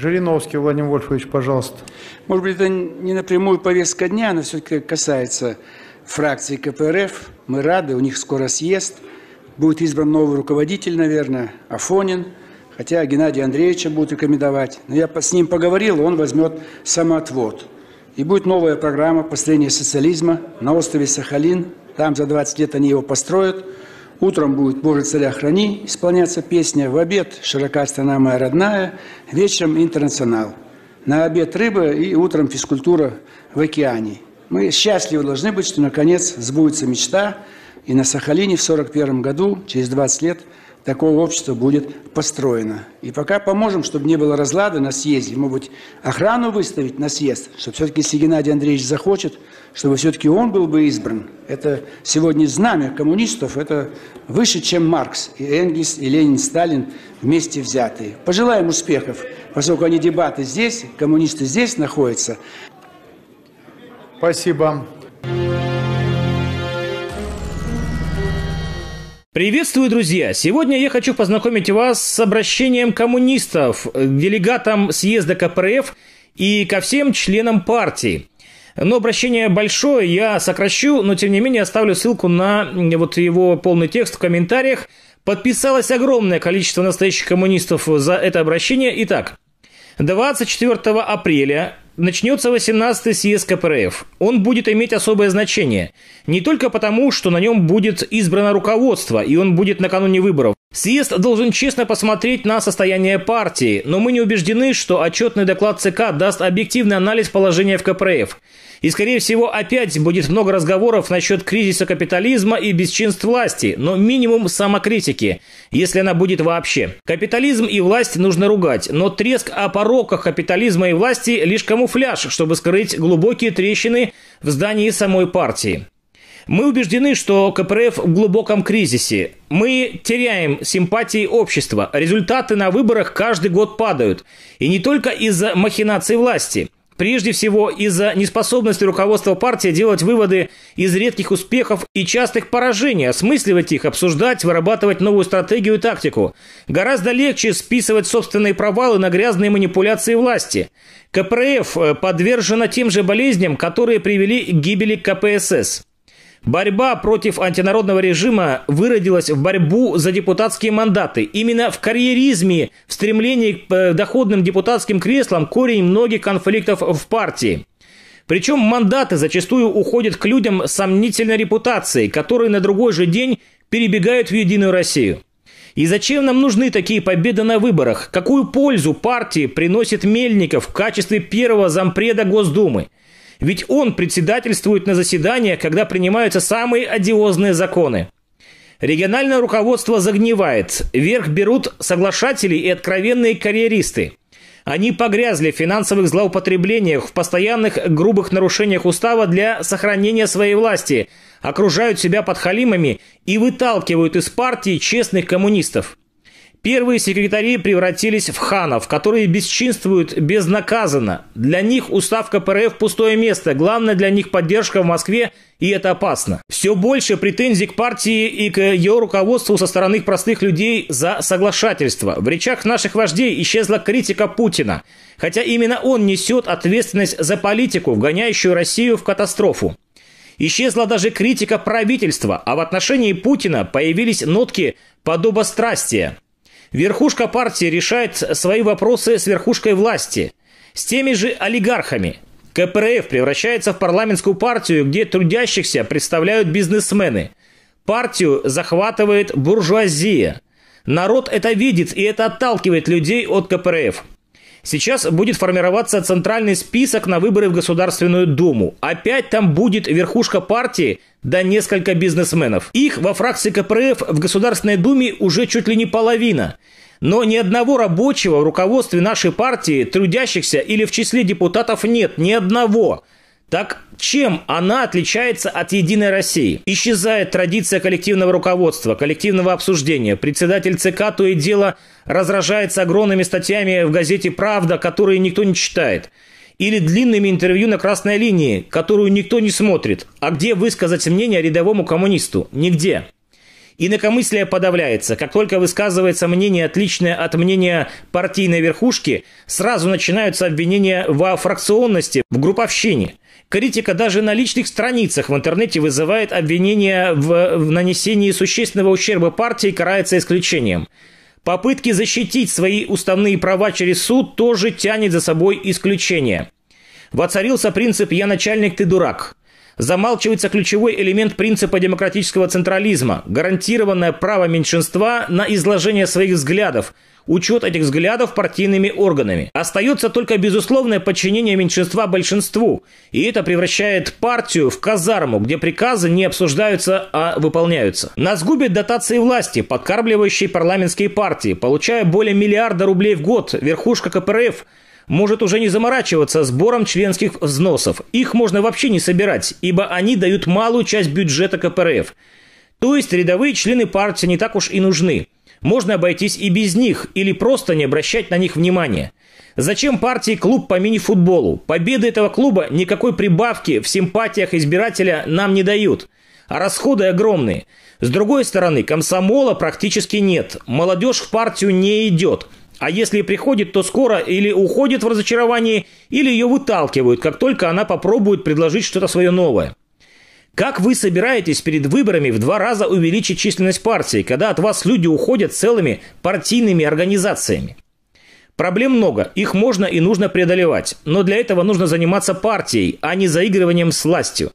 Жириновский Владимир Вольфович, пожалуйста. Может быть, это не напрямую повестка дня, но все-таки касается фракции КПРФ. Мы рады, у них скоро съезд. Будет избран новый руководитель, наверное, Афонин. Хотя Геннадия Андреевича будут рекомендовать. Но я с ним поговорил, он возьмет самоотвод. И будет новая программа построения социализма на острове Сахалин. Там за 20 лет они его построят. Утром будет «Боже, царя храни» исполняться песня, в обед «Широка страна моя родная», вечером «Интернационал». На обед рыба и утром физкультура в океане. Мы счастливы должны быть, что наконец сбудется мечта и на Сахалине в 1941 году, через 20 лет, такое общество будет построено. И пока поможем, чтобы не было разлада на съезде. Может быть, охрану выставить на съезд, чтобы все-таки, если Геннадий Андреевич захочет, чтобы все-таки он был бы избран. Это сегодня знамя коммунистов, это выше, чем Маркс, и Энгельс, и Ленин, Сталин вместе взятые. Пожелаем успехов, поскольку они дебаты здесь, коммунисты здесь находятся. Спасибо. Приветствую, друзья! Сегодня я хочу познакомить вас с обращением коммунистов к делегатам съезда КПРФ и ко всем членам партии. Но обращение большое, я сокращу, но тем не менее оставлю ссылку на вот его полный текст в комментариях. Подписалось огромное количество настоящих коммунистов за это обращение. Итак, 24 апреля Начнется 18-й съезд КПРФ. Он будет иметь особое значение. Не только потому, что на нем будет избрано руководство, и он будет накануне выборов, Съезд должен честно посмотреть на состояние партии, но мы не убеждены, что отчетный доклад ЦК даст объективный анализ положения в КПРФ. И, скорее всего, опять будет много разговоров насчет кризиса капитализма и бесчинств власти, но минимум самокритики, если она будет вообще. Капитализм и власть нужно ругать, но треск о пороках капитализма и власти лишь камуфляж, чтобы скрыть глубокие трещины в здании самой партии. Мы убеждены, что КПРФ в глубоком кризисе. Мы теряем симпатии общества. Результаты на выборах каждый год падают. И не только из-за махинаций власти – прежде всего из-за неспособности руководства партии делать выводы из редких успехов и частых поражений, осмысливать их, обсуждать, вырабатывать новую стратегию и тактику. Гораздо легче списывать собственные провалы на грязные манипуляции власти. КПРФ э, подвержена тем же болезням, которые привели к гибели КПСС. Борьба против антинародного режима выродилась в борьбу за депутатские мандаты. Именно в карьеризме, в стремлении к э, доходным депутатским креслам корень многих конфликтов в партии. Причем мандаты зачастую уходят к людям с сомнительной репутацией, которые на другой же день перебегают в «Единую Россию». И зачем нам нужны такие победы на выборах? Какую пользу партии приносит Мельников в качестве первого зампреда Госдумы? Ведь он председательствует на заседаниях, когда принимаются самые одиозные законы. Региональное руководство загнивает. Вверх берут соглашатели и откровенные карьеристы. Они погрязли в финансовых злоупотреблениях, в постоянных грубых нарушениях устава для сохранения своей власти, окружают себя подхалимами и выталкивают из партии честных коммунистов. Первые секретари превратились в ханов, которые бесчинствуют безнаказанно. Для них устав КПРФ – пустое место, главное для них поддержка в Москве, и это опасно. Все больше претензий к партии и к ее руководству со стороны простых людей за соглашательство. В речах наших вождей исчезла критика Путина, хотя именно он несет ответственность за политику, вгоняющую Россию в катастрофу. Исчезла даже критика правительства, а в отношении Путина появились нотки подобострастия – Верхушка партии решает свои вопросы с верхушкой власти, с теми же олигархами. КПРФ превращается в парламентскую партию, где трудящихся представляют бизнесмены. Партию захватывает буржуазия. Народ это видит и это отталкивает людей от КПРФ. Сейчас будет формироваться центральный список на выборы в Государственную Думу. Опять там будет верхушка партии, да несколько бизнесменов. Их во фракции КПРФ в Государственной Думе уже чуть ли не половина. Но ни одного рабочего в руководстве нашей партии, трудящихся или в числе депутатов нет, ни одного – так чем она отличается от «Единой России»? Исчезает традиция коллективного руководства, коллективного обсуждения. Председатель ЦК то и дело разражается огромными статьями в газете «Правда», которые никто не читает. Или длинными интервью на красной линии, которую никто не смотрит. А где высказать мнение рядовому коммунисту? Нигде. Инакомыслие подавляется. Как только высказывается мнение, отличное от мнения партийной верхушки, сразу начинаются обвинения во фракционности, в групповщине. Критика даже на личных страницах в интернете вызывает обвинения в, в нанесении существенного ущерба партии и карается исключением. Попытки защитить свои уставные права через суд тоже тянет за собой исключение. Воцарился принцип «я начальник, ты дурак». Замалчивается ключевой элемент принципа демократического централизма – гарантированное право меньшинства на изложение своих взглядов – учет этих взглядов партийными органами. Остается только безусловное подчинение меньшинства большинству, и это превращает партию в казарму, где приказы не обсуждаются, а выполняются. Нас губит дотации власти, подкармливающие парламентские партии, получая более миллиарда рублей в год, верхушка КПРФ может уже не заморачиваться сбором членских взносов. Их можно вообще не собирать, ибо они дают малую часть бюджета КПРФ. То есть рядовые члены партии не так уж и нужны. Можно обойтись и без них, или просто не обращать на них внимания. Зачем партии клуб по мини-футболу? Победы этого клуба никакой прибавки в симпатиях избирателя нам не дают. А расходы огромные. С другой стороны, комсомола практически нет. Молодежь в партию не идет. А если приходит, то скоро или уходит в разочаровании, или ее выталкивают, как только она попробует предложить что-то свое новое. Как вы собираетесь перед выборами в два раза увеличить численность партии, когда от вас люди уходят целыми партийными организациями? Проблем много, их можно и нужно преодолевать, но для этого нужно заниматься партией, а не заигрыванием с властью.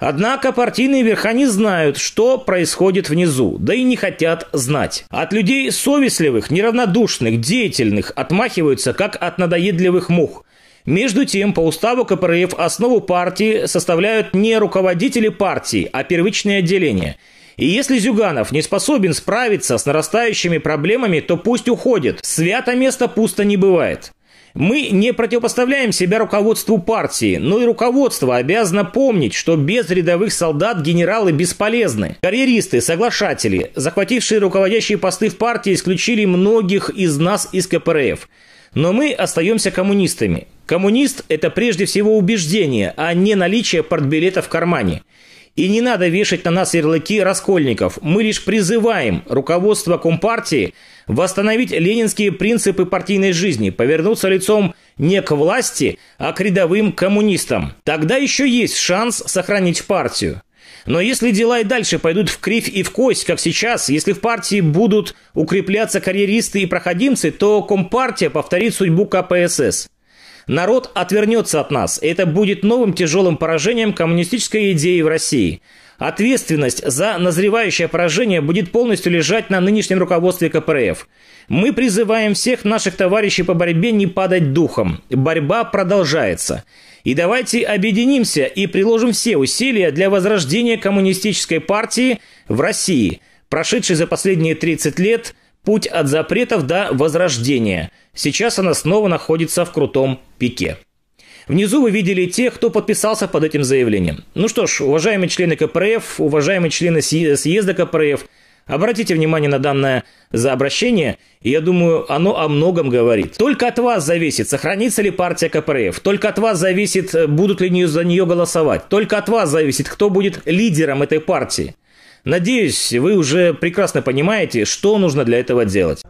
Однако партийные верха не знают, что происходит внизу, да и не хотят знать. От людей совестливых, неравнодушных, деятельных отмахиваются, как от надоедливых мух. Между тем, по уставу КПРФ основу партии составляют не руководители партии, а первичные отделения – и если Зюганов не способен справиться с нарастающими проблемами, то пусть уходит. Свято место пусто не бывает. Мы не противопоставляем себя руководству партии, но и руководство обязано помнить, что без рядовых солдат генералы бесполезны. Карьеристы, соглашатели, захватившие руководящие посты в партии, исключили многих из нас из КПРФ. Но мы остаемся коммунистами. Коммунист – это прежде всего убеждение, а не наличие портбилета в кармане. И не надо вешать на нас ярлыки раскольников. Мы лишь призываем руководство Компартии восстановить ленинские принципы партийной жизни, повернуться лицом не к власти, а к рядовым коммунистам. Тогда еще есть шанс сохранить партию. Но если дела и дальше пойдут в кривь и в кость, как сейчас, если в партии будут укрепляться карьеристы и проходимцы, то Компартия повторит судьбу КПСС. Народ отвернется от нас, и это будет новым тяжелым поражением коммунистической идеи в России – Ответственность за назревающее поражение будет полностью лежать на нынешнем руководстве КПРФ. Мы призываем всех наших товарищей по борьбе не падать духом. Борьба продолжается. И давайте объединимся и приложим все усилия для возрождения коммунистической партии в России, прошедшей за последние 30 лет путь от запретов до возрождения. Сейчас она снова находится в крутом пике. Внизу вы видели тех, кто подписался под этим заявлением. Ну что ж, уважаемые члены КПРФ, уважаемые члены съезда КПРФ, Обратите внимание на данное за обращение, и я думаю, оно о многом говорит. Только от вас зависит, сохранится ли партия КПРФ, только от вас зависит, будут ли за нее голосовать, только от вас зависит, кто будет лидером этой партии. Надеюсь, вы уже прекрасно понимаете, что нужно для этого делать.